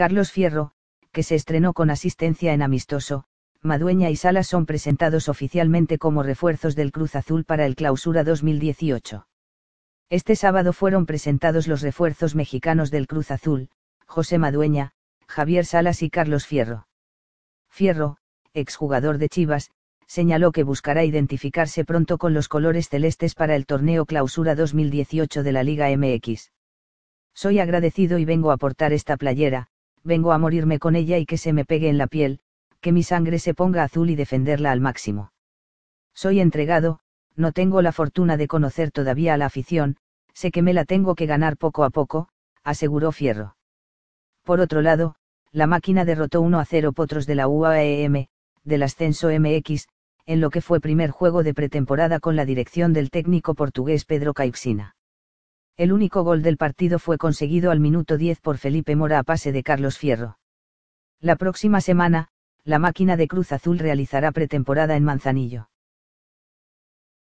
Carlos Fierro, que se estrenó con asistencia en Amistoso, Madueña y Salas son presentados oficialmente como refuerzos del Cruz Azul para el Clausura 2018. Este sábado fueron presentados los refuerzos mexicanos del Cruz Azul, José Madueña, Javier Salas y Carlos Fierro. Fierro, exjugador de Chivas, señaló que buscará identificarse pronto con los colores celestes para el torneo Clausura 2018 de la Liga MX. Soy agradecido y vengo a aportar esta playera, vengo a morirme con ella y que se me pegue en la piel, que mi sangre se ponga azul y defenderla al máximo. Soy entregado, no tengo la fortuna de conocer todavía a la afición, sé que me la tengo que ganar poco a poco, aseguró Fierro. Por otro lado, la máquina derrotó 1 a 0 potros de la UAEM, del ascenso MX, en lo que fue primer juego de pretemporada con la dirección del técnico portugués Pedro Caixina. El único gol del partido fue conseguido al minuto 10 por Felipe Mora a pase de Carlos Fierro. La próxima semana, la máquina de Cruz Azul realizará pretemporada en Manzanillo.